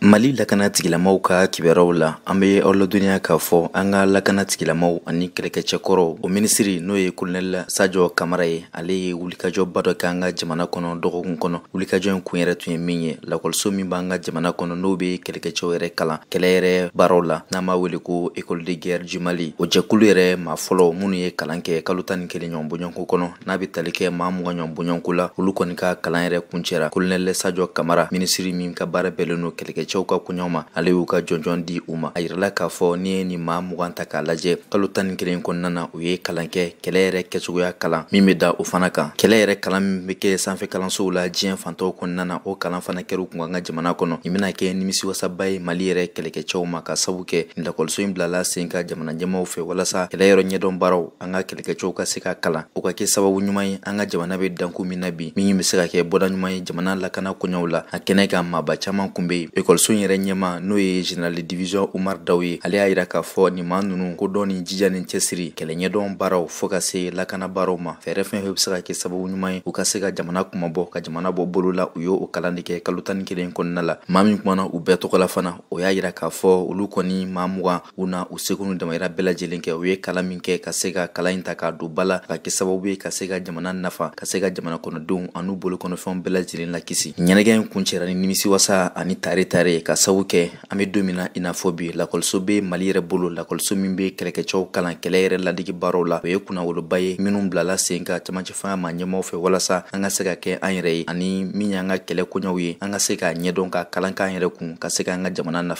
mali lakanatigilamaw ka kibaruyaw la an be aw ladɔniya k'a fɔ an ka lakanatigilamaw tigilamaw ani kɛlɛkɛcɛkɔrɔ o minisiri n'o ye kolonɛl sajɔ kamara ye ale ye ba dɔ k'an ka jamana kɔnɔ dɔgɔkun kɔnɔ wulikajɔ ye kun yɛrɛ tun ye min ye lakɔliso min b'an ka jamana kɔnɔ n'o be kɛlɛkɛcɛw yɛrɛ kalan kɛlɛ yɛrɛ baaraw la n'an b'a wele ko ecole de guerre du mali o jɛkulu yɛrɛ ma fɔlɔ minnu ye kalan kɛ kalo ta ni kelen ɲɔgɔn boɲɔnko kɔnɔ n'a be tali kɛ ma muga ɲɔgɔn boɲɔnko la olu kɔni ka kalan yɛrɛ kuncɛra kolonɛl sajɔ kamara minisiri min ka baara bɛɛlen no kɛlɛkɛ cɛw ka koɲaw ma ale y'u ka jɔnjɔn di u ma a yirala k'a fɔ ni ye ni maa mugan ta k'a lajɛ kalo tan ni kelen kɔnɔna na u ye kalan kɛ kɛlɛ yɛrɛ kɛcogoya kalan min be da o fana kan kɛlɛ yɛrɛ kalan min bɛ kɛ sanfɛ kalansow la diɲɛ fantɔw kɔnɔna na o kalan fana kɛra u kun an ka jamana kɔnɔ nin bena kɛ nimisiwasaba ye mali yɛrɛ kɛlɛkɛcɛw ma ka sabu kɛ nin lakɔliso in bilala sen ka jamana ɲɛmaw fɛ walasa kɛlɛ yɔrɔ ɲɛdɔn baaraw an ka kɛlɛkɛcɛw ka se ka kalan o ka kɛ sababu ɲuman ye an ka jamana be danku min na bi min be se ka kɛ bɔda ɲuman ye jamana lakana koɲaw la a kɛnɛ ka maba caaman kun bɛ yen dɔgɔtɔrɔso yɛrɛ ɲɛma n'o ye general division umar daw ye ale y'a yira k'a fɔ nin ma nunu ko dɔ ni jija ni cɛsiri kɛlɛ ɲɛdɔn baaraw fɔɔ ka se lakana baaraw ma fɛɛrɛ fɛn fɛn be se ka kɛ sababu ɲuman ye u ka se ka jamana kumabɔ ka jamana bɔ bolo la u ye o kalan de kɛ kalo tani kelen kɔnɔna la ma min kumana u bɛɛ tɔgɔla fana o y'a yira k'a fɔ olu kɔni ma mugan u na u sekunu damayira bɛɛlajɛlen kɛ u ye kalan min kɛ ka se ka kalan ɲi ta k'a don ba la ka kɛ sababu ye ka se ka jamana nafa ka se ka jamana kɔnɔdenw an'u bolo kɔnɔfɛnw bɛɛ lajɛlen lakisi ɲɛnɛgɛ in ni nimisi wasa ani tare tare ye ka sabu kɛ an be don min na i n'a fɔ bi lakɔliso be mali yɛrɛ bolo lakɔliso min be kɛlɛkɛcɛw kalan kɛlɛ yɛrɛ ladigi baaraw la o ye kunnawoloba ye minw bilala sen ka camacɛ fanga ma ɲɛmaw fɛ walasa an ka se ka kɛ an yɛrɛ ye ani min y'an ka kɛlɛ koɲaw ye an ka se k'a ɲɛdɔn ka kalan k'an yɛrɛ kun ka se k'an ka jamana nafa